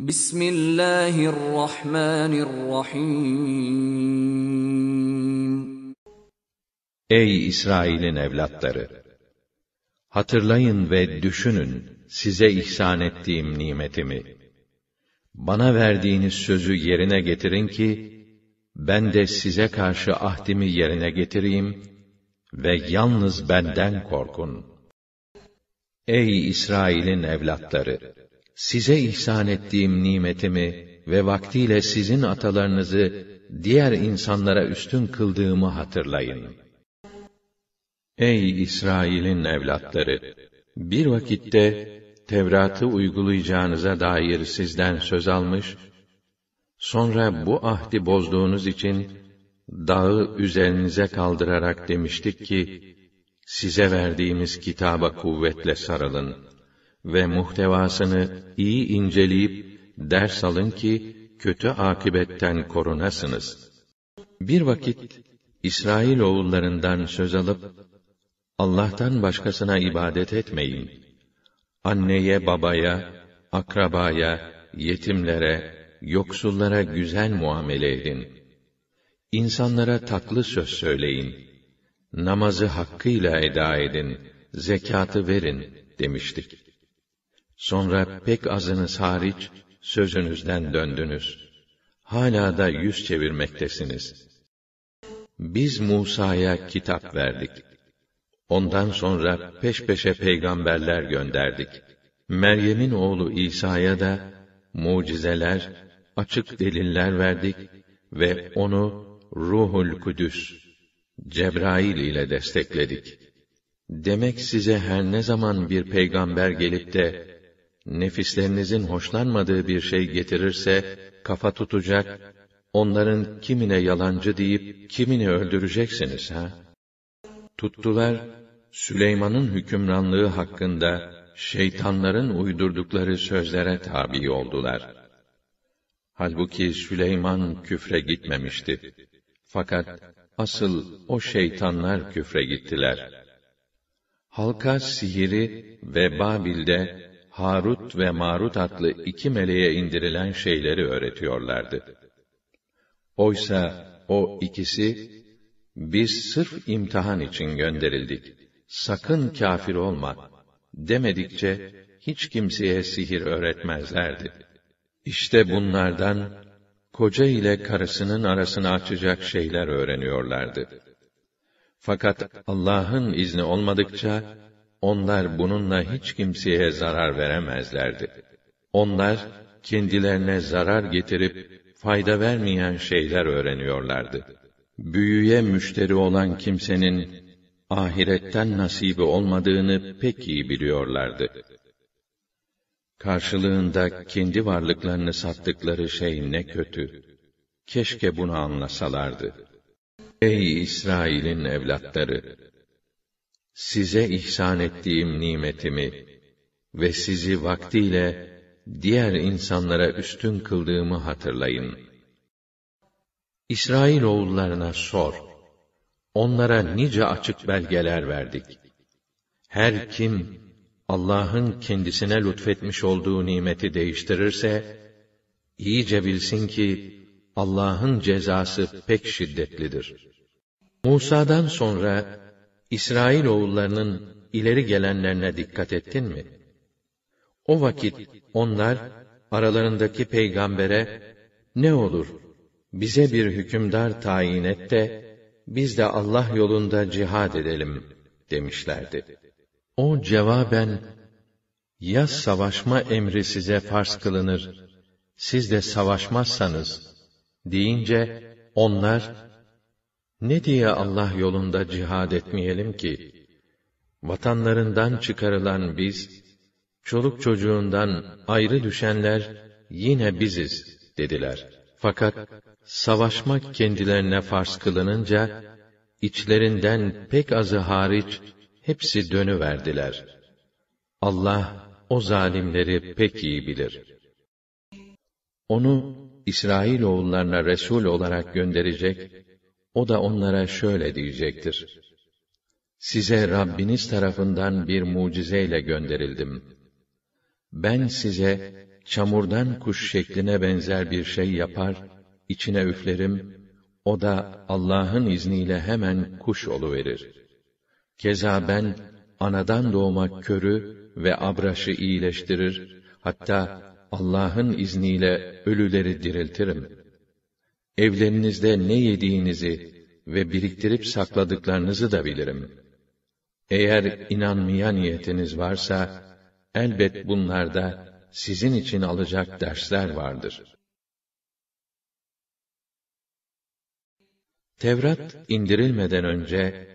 Bismillahirrahmanirrahim. Ey İsrail'in evlatları! Hatırlayın ve düşünün size ihsan ettiğim nimetimi. Bana verdiğiniz sözü yerine getirin ki, ben de size karşı ahdimi yerine getireyim ve yalnız benden korkun. Ey İsrail'in evlatları! size ihsan ettiğim nimetimi ve vaktiyle sizin atalarınızı diğer insanlara üstün kıldığımı hatırlayın. Ey İsrail'in evlatları! Bir vakitte Tevrat'ı uygulayacağınıza dair sizden söz almış, sonra bu ahdi bozduğunuz için dağı üzerinize kaldırarak demiştik ki, size verdiğimiz kitaba kuvvetle sarılın.'' ve muhtevasını iyi inceleyip ders alın ki kötü akibetten korunasınız. Bir vakit İsrail oğullarından söz alıp Allah'tan başkasına ibadet etmeyin. Anneye, babaya, akrabaya, yetimlere, yoksullara güzel muamele edin. İnsanlara tatlı söz söyleyin. Namazı hakkıyla eda edin, zekatı verin demiştik. Sonra pek azınız hariç sözünüzden döndünüz. Hala da yüz çevirmektesiniz. Biz Musa'ya kitap verdik. Ondan sonra peş peşe peygamberler gönderdik. Meryem'in oğlu İsa'ya da mucizeler, açık deliller verdik ve onu Ruhul Kudüs Cebrail ile destekledik. Demek size her ne zaman bir peygamber gelip de nefislerinizin hoşlanmadığı bir şey getirirse, kafa tutacak, onların kimine yalancı deyip, kimini öldüreceksiniz ha? Tuttular, Süleyman'ın hükümranlığı hakkında, şeytanların uydurdukları sözlere tabi oldular. Halbuki Süleyman küfre gitmemişti. Fakat asıl o şeytanlar küfre gittiler. Halka sihiri ve Babil'de Harut ve Marut adlı iki meleğe indirilen şeyleri öğretiyorlardı. Oysa o ikisi, biz sırf imtihan için gönderildik, sakın kafir olma, demedikçe hiç kimseye sihir öğretmezlerdi. İşte bunlardan, koca ile karısının arasını açacak şeyler öğreniyorlardı. Fakat Allah'ın izni olmadıkça, onlar bununla hiç kimseye zarar veremezlerdi. Onlar kendilerine zarar getirip fayda vermeyen şeyler öğreniyorlardı. Büyüye müşteri olan kimsenin ahiretten nasibi olmadığını pek iyi biliyorlardı. Karşılığında kendi varlıklarını sattıkları şey ne kötü. Keşke bunu anlasalardı. Ey İsrail'in evlatları! size ihsan ettiğim nimetimi ve sizi vaktiyle diğer insanlara üstün kıldığımı hatırlayın. İsrail oğullarına sor. Onlara nice açık belgeler verdik. Her kim Allah'ın kendisine lütfetmiş olduğu nimeti değiştirirse iyice bilsin ki Allah'ın cezası pek şiddetlidir. Musa'dan sonra İsrail oğullarının ileri gelenlerine dikkat ettin mi? O vakit onlar aralarındaki peygambere ne olur bize bir hükümdar tayin et de biz de Allah yolunda cihad edelim demişlerdi. O cevaben ya savaşma emri size farz kılınır siz de savaşmazsanız deyince onlar ne diye Allah yolunda cihad etmeyelim ki? Vatanlarından çıkarılan biz, çoluk çocuğundan ayrı düşenler yine biziz dediler. Fakat savaşmak kendilerine farz kılınınca, içlerinden pek azı hariç hepsi dönü verdiler. Allah o zalimleri pek iyi bilir. Onu İsrail oğullarına resul olarak gönderecek o da onlara şöyle diyecektir. Size Rabbiniz tarafından bir mucizeyle gönderildim. Ben size çamurdan kuş şekline benzer bir şey yapar, içine üflerim, o da Allah'ın izniyle hemen kuş olu verir. Keza ben, anadan doğmak körü ve abraşı iyileştirir, hatta Allah'ın izniyle ölüleri diriltirim.'' evlerinizde ne yediğinizi ve biriktirip sakladıklarınızı da bilirim. Eğer inanmaya niyetiniz varsa, elbet bunlarda sizin için alacak dersler vardır. Tevrat indirilmeden önce,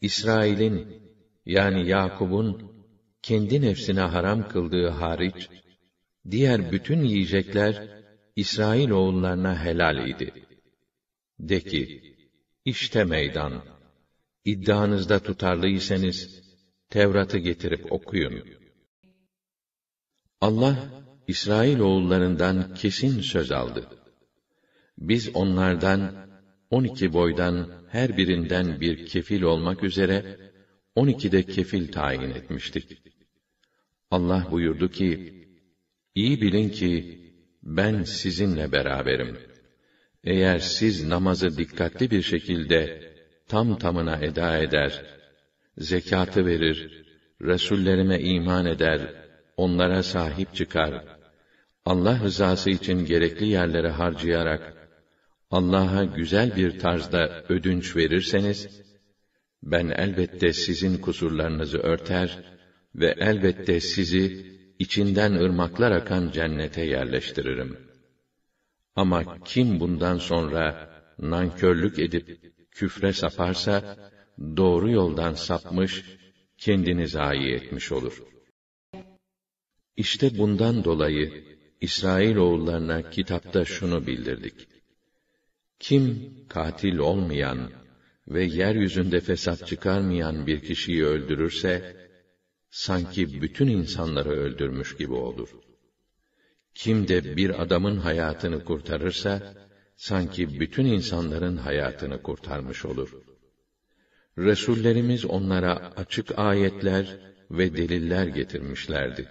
İsrail'in yani Yakub'un kendi nefsine haram kıldığı hariç, diğer bütün yiyecekler İsrail oğullarına helal idi. De ki, işte meydan. İddianızda tutarlıysanız, Tevrat'ı getirip okuyun. Allah, İsrail oğullarından kesin söz aldı. Biz onlardan, on iki boydan her birinden bir kefil olmak üzere, on iki de kefil tayin etmiştik. Allah buyurdu ki, iyi bilin ki, ben sizinle beraberim. Eğer siz namazı dikkatli bir şekilde tam tamına eda eder, zekatı verir, resullerime iman eder, onlara sahip çıkar, Allah rızası için gerekli yerlere harcayarak, Allah'a güzel bir tarzda ödünç verirseniz, ben elbette sizin kusurlarınızı örter ve elbette sizi içinden ırmaklar akan cennete yerleştiririm. Ama kim bundan sonra nankörlük edip küfre saparsa, doğru yoldan sapmış, kendini zayi etmiş olur. İşte bundan dolayı İsrail oğullarına kitapta şunu bildirdik. Kim katil olmayan ve yeryüzünde fesat çıkarmayan bir kişiyi öldürürse, sanki bütün insanları öldürmüş gibi olur. Kim de bir adamın hayatını kurtarırsa, sanki bütün insanların hayatını kurtarmış olur. Resullerimiz onlara açık ayetler ve deliller getirmişlerdi.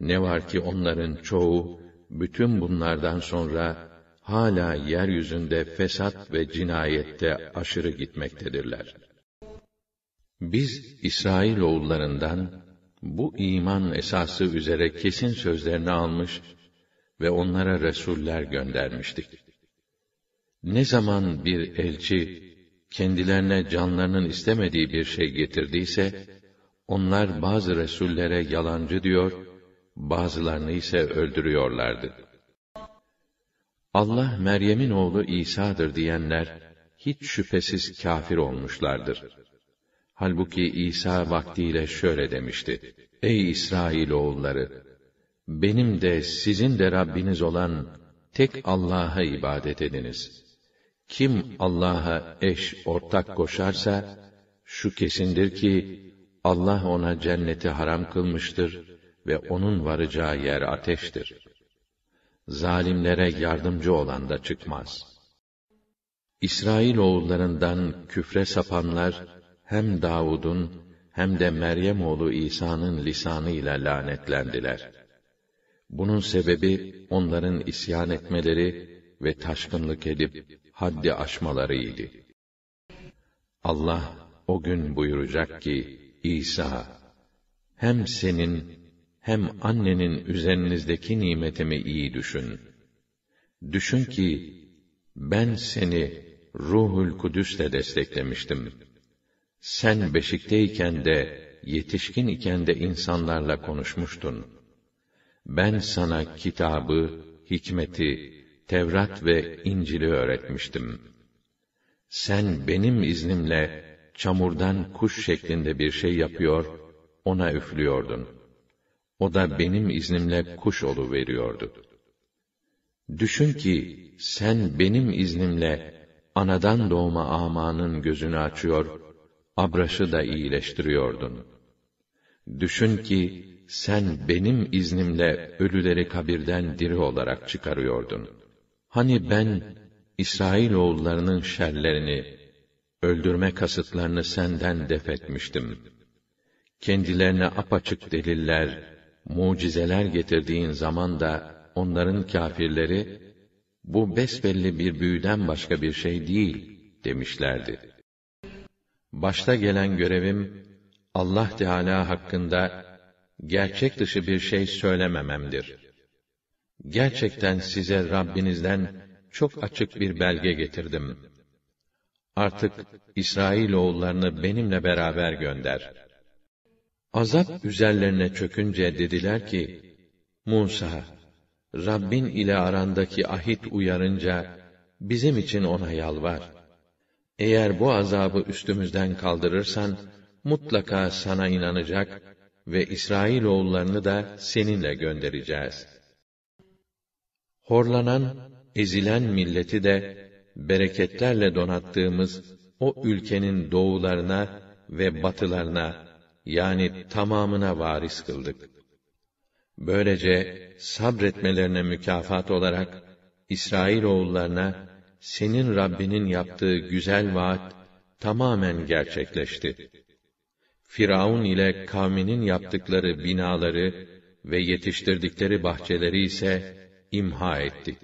Ne var ki onların çoğu bütün bunlardan sonra hala yeryüzünde fesat ve cinayette aşırı gitmektedirler. Biz İsrail oğullarından bu iman esası üzere kesin sözlerini almış ve onlara resuller göndermiştik. Ne zaman bir elçi kendilerine canlarının istemediği bir şey getirdiyse onlar bazı resullere yalancı diyor, bazılarını ise öldürüyorlardı. Allah Meryem'in oğlu İsa'dır diyenler hiç şüphesiz kafir olmuşlardır. Halbuki İsa vaktiyle şöyle demişti. Ey İsrail oğulları! Benim de sizin de Rabbiniz olan tek Allah'a ibadet ediniz. Kim Allah'a eş ortak koşarsa, şu kesindir ki, Allah ona cenneti haram kılmıştır ve onun varacağı yer ateştir. Zalimlere yardımcı olan da çıkmaz. İsrail oğullarından küfre sapanlar, hem Davud'un hem de Meryem oğlu İsa'nın lisanıyla lanetlendiler. Bunun sebebi onların isyan etmeleri ve taşkınlık edip haddi aşmalarıydı. Allah o gün buyuracak ki İsa hem senin hem annenin üzerinizdeki nimetimi iyi düşün. Düşün ki ben seni Ruhul Kudüs'le desteklemiştim.'' sen beşikteyken de, yetişkin iken de insanlarla konuşmuştun. Ben sana kitabı, hikmeti, Tevrat ve İncil'i öğretmiştim. Sen benim iznimle çamurdan kuş şeklinde bir şey yapıyor, ona üflüyordun. O da benim iznimle kuş veriyordu. Düşün ki sen benim iznimle anadan doğma amanın gözünü açıyor, Abraş'ı da iyileştiriyordun. Düşün ki, sen benim iznimle ölüleri kabirden diri olarak çıkarıyordun. Hani ben, İsrail oğullarının şerlerini, öldürme kasıtlarını senden def etmiştim. Kendilerine apaçık deliller, mucizeler getirdiğin zaman da onların kâfirleri bu besbelli bir büyüden başka bir şey değil demişlerdi başta gelen görevim Allah Teala hakkında gerçek dışı bir şey söylemememdir. Gerçekten size Rabbinizden çok açık bir belge getirdim. Artık İsrail oğullarını benimle beraber gönder. Azap üzerlerine çökünce dediler ki: Musa, Rabbin ile arandaki ahit uyarınca bizim için ona yalvar.'' Eğer bu azabı üstümüzden kaldırırsan, mutlaka sana inanacak ve İsrail oğullarını da seninle göndereceğiz. Horlanan, ezilen milleti de bereketlerle donattığımız o ülkenin doğularına ve batılarına yani tamamına varis kıldık. Böylece sabretmelerine mükafat olarak İsrail oğullarına senin Rabbinin yaptığı güzel vaat tamamen gerçekleşti. Firavun ile kavminin yaptıkları binaları ve yetiştirdikleri bahçeleri ise imha ettik.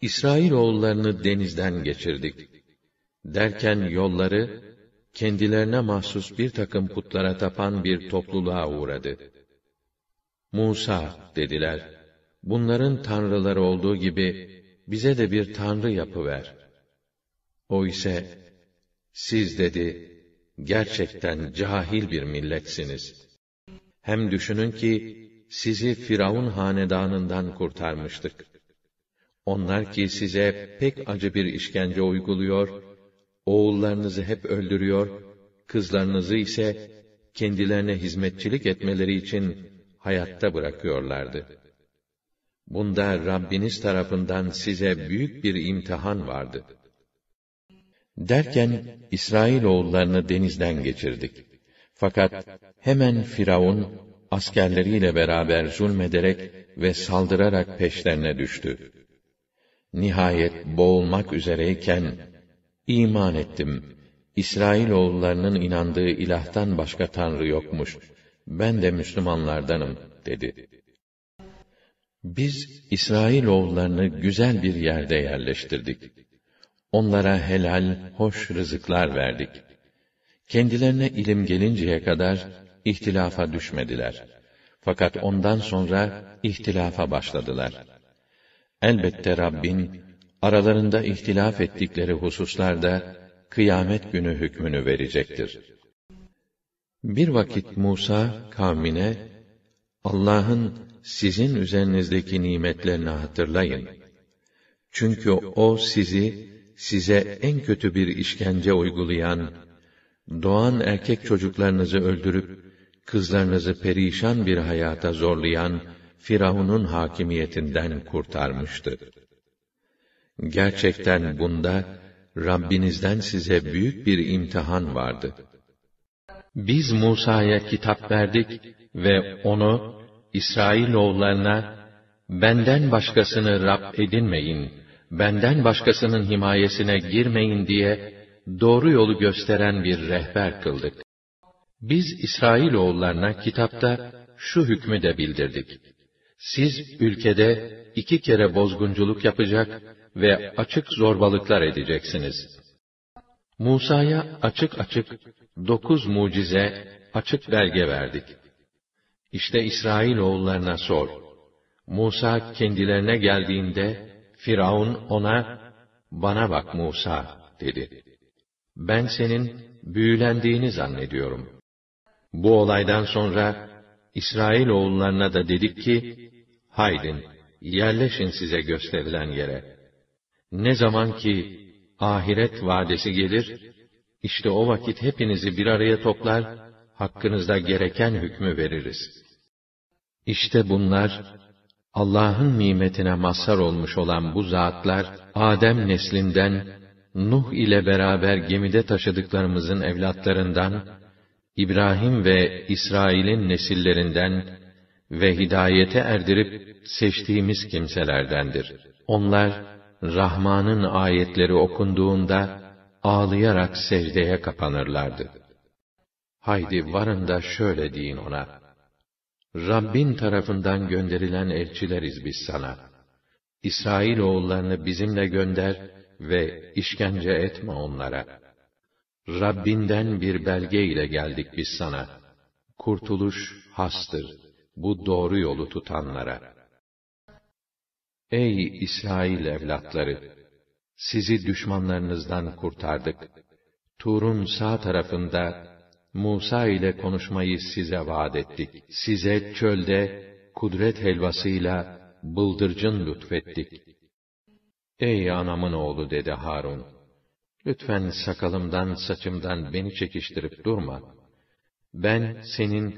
İsrail oğullarını denizden geçirdik. Derken yolları kendilerine mahsus bir takım putlara tapan bir topluluğa uğradı. Musa dediler. Bunların tanrıları olduğu gibi bize de bir tanrı yapıver. O ise, siz dedi, gerçekten cahil bir milletsiniz. Hem düşünün ki, sizi Firavun hanedanından kurtarmıştık. Onlar ki size pek acı bir işkence uyguluyor, oğullarınızı hep öldürüyor, kızlarınızı ise kendilerine hizmetçilik etmeleri için hayatta bırakıyorlardı.'' Bunda Rabbiniz tarafından size büyük bir imtihan vardı. Derken İsrail oğullarını denizden geçirdik. Fakat hemen Firavun askerleriyle beraber zulmederek ve saldırarak peşlerine düştü. Nihayet boğulmak üzereyken iman ettim. İsrail oğullarının inandığı ilahtan başka tanrı yokmuş. Ben de Müslümanlardanım dedi. Biz İsrail oğullarını güzel bir yerde yerleştirdik. Onlara helal, hoş rızıklar verdik. Kendilerine ilim gelinceye kadar ihtilafa düşmediler. Fakat ondan sonra ihtilafa başladılar. Elbette Rabbin aralarında ihtilaf ettikleri hususlarda kıyamet günü hükmünü verecektir. Bir vakit Musa kavmine Allah'ın sizin üzerinizdeki nimetlerini hatırlayın. Çünkü o sizi size en kötü bir işkence uygulayan, doğan erkek çocuklarınızı öldürüp kızlarınızı perişan bir hayata zorlayan Firavun'un hakimiyetinden kurtarmıştı. Gerçekten bunda Rabbinizden size büyük bir imtihan vardı. Biz Musa'ya kitap verdik ve onu İsrail oğullarına benden başkasını Rab edinmeyin, benden başkasının himayesine girmeyin diye doğru yolu gösteren bir rehber kıldık. Biz İsrail oğullarına kitapta şu hükmü de bildirdik. Siz ülkede iki kere bozgunculuk yapacak ve açık zorbalıklar edeceksiniz. Musa'ya açık açık dokuz mucize, açık belge verdik.'' İşte İsrail oğullarına sor. Musa kendilerine geldiğinde Firavun ona bana bak Musa dedi. Ben senin büyülendiğini zannediyorum. Bu olaydan sonra İsrail oğullarına da dedik ki haydin yerleşin size gösterilen yere. Ne zaman ki ahiret vadesi gelir, işte o vakit hepinizi bir araya toplar, hakkınızda gereken hükmü veririz.'' İşte bunlar, Allah'ın nimetine mazhar olmuş olan bu zatlar, Adem neslinden, Nuh ile beraber gemide taşıdıklarımızın evlatlarından, İbrahim ve İsrail'in nesillerinden ve hidayete erdirip seçtiğimiz kimselerdendir. Onlar, Rahman'ın ayetleri okunduğunda, ağlayarak secdeye kapanırlardı. Haydi varın da şöyle deyin ona, Rabbin tarafından gönderilen elçileriz biz sana. İsrail oğullarını bizimle gönder ve işkence etme onlara. Rabbinden bir belge ile geldik biz sana. Kurtuluş hastır. Bu doğru yolu tutanlara. Ey İsrail evlatları! Sizi düşmanlarınızdan kurtardık. Tur'un sağ tarafında Musa ile konuşmayı size vaat ettik. Size çölde kudret helvasıyla bıldırcın lütfettik. Ey anamın oğlu dedi Harun. Lütfen sakalımdan saçımdan beni çekiştirip durma. Ben senin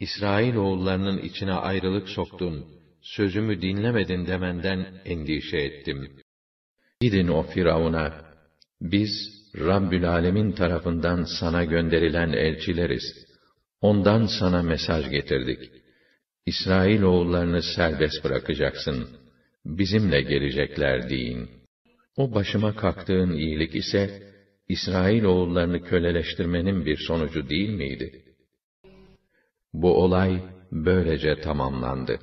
İsrail oğullarının içine ayrılık soktun, sözümü dinlemedin demenden endişe ettim. Gidin o Firavun'a, biz Rabbül Alemin tarafından sana gönderilen elçileriz. Ondan sana mesaj getirdik. İsrail oğullarını serbest bırakacaksın. Bizimle gelecekler deyin. O başıma kalktığın iyilik ise, İsrail oğullarını köleleştirmenin bir sonucu değil miydi? Bu olay böylece tamamlandı.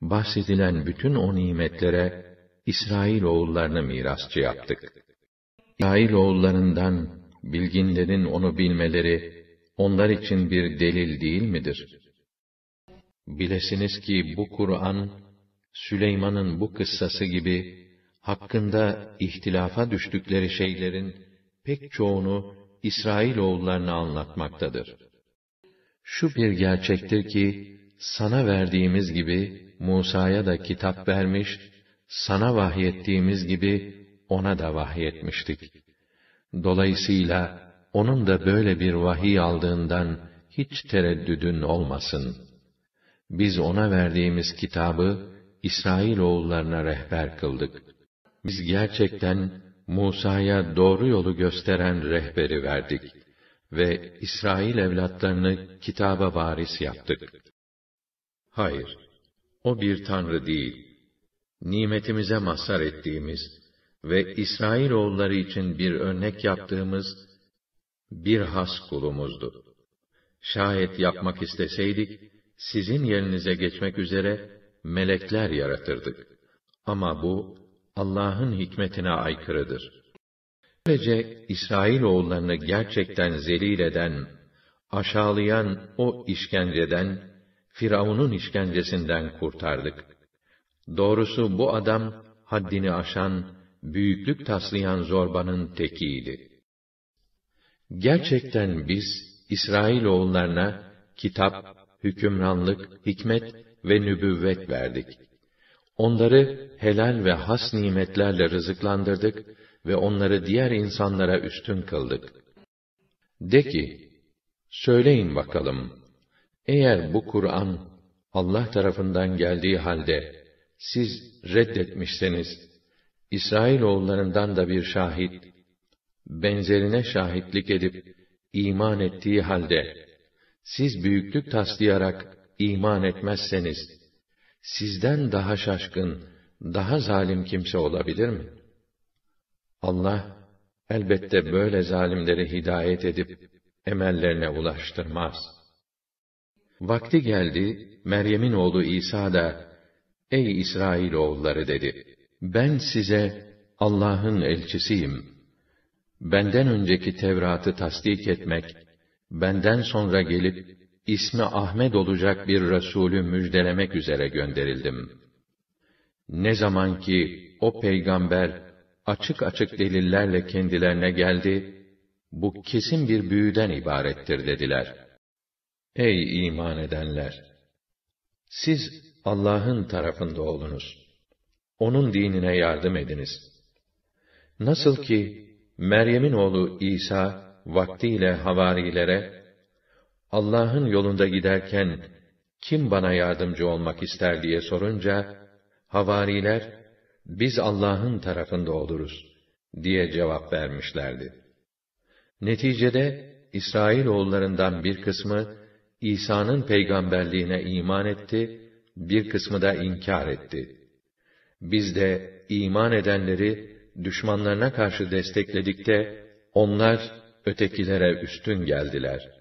Bahsedilen bütün o nimetlere İsrail oğullarını mirasçı yaptık.'' İsrail oğullarından bilginlerin onu bilmeleri onlar için bir delil değil midir? Bilesiniz ki bu Kur'an Süleyman'ın bu kıssası gibi hakkında ihtilafa düştükleri şeylerin pek çoğunu İsrail oğullarına anlatmaktadır. Şu bir gerçektir ki sana verdiğimiz gibi Musa'ya da kitap vermiş, sana vahyettiğimiz gibi ona da vahyetmiştik. Dolayısıyla onun da böyle bir vahiy aldığından hiç tereddüdün olmasın. Biz ona verdiğimiz kitabı İsrail oğullarına rehber kıldık. Biz gerçekten Musa'ya doğru yolu gösteren rehberi verdik ve İsrail evlatlarını kitaba varis yaptık. Hayır, o bir tanrı değil. Nimetimize mazhar ettiğimiz ve İsrail oğulları için bir örnek yaptığımız bir has kulumuzdu. Şayet yapmak isteseydik, sizin yerinize geçmek üzere melekler yaratırdık. Ama bu Allah'ın hikmetine aykırıdır. Böylece İsrail oğullarını gerçekten zelil eden, aşağılayan o işkenceden, Firavun'un işkencesinden kurtardık. Doğrusu bu adam haddini aşan büyüklük taslayan zorbanın tekiydi. Gerçekten biz, İsrail oğullarına kitap, hükümranlık, hikmet ve nübüvvet verdik. Onları helal ve has nimetlerle rızıklandırdık ve onları diğer insanlara üstün kıldık. De ki, söyleyin bakalım, eğer bu Kur'an Allah tarafından geldiği halde siz reddetmişseniz, İsrail oğullarından da bir şahit, benzerine şahitlik edip, iman ettiği halde, siz büyüklük taslayarak iman etmezseniz, sizden daha şaşkın, daha zalim kimse olabilir mi? Allah, elbette böyle zalimleri hidayet edip, emellerine ulaştırmaz. Vakti geldi, Meryem'in oğlu İsa da, Ey İsrail oğulları dedi. Ben size Allah'ın elçisiyim. Benden önceki Tevrat'ı tasdik etmek, benden sonra gelip ismi Ahmed olacak bir Resulü müjdelemek üzere gönderildim. Ne zaman ki o peygamber açık açık delillerle kendilerine geldi, bu kesin bir büyüden ibarettir dediler. Ey iman edenler! Siz Allah'ın tarafında olunuz.'' onun dinine yardım ediniz. Nasıl ki Meryem'in oğlu İsa vaktiyle havarilere Allah'ın yolunda giderken kim bana yardımcı olmak ister diye sorunca havariler biz Allah'ın tarafında oluruz diye cevap vermişlerdi. Neticede İsrail oğullarından bir kısmı İsa'nın peygamberliğine iman etti, bir kısmı da inkar etti. Biz de iman edenleri düşmanlarına karşı destekledikte onlar ötekilere üstün geldiler.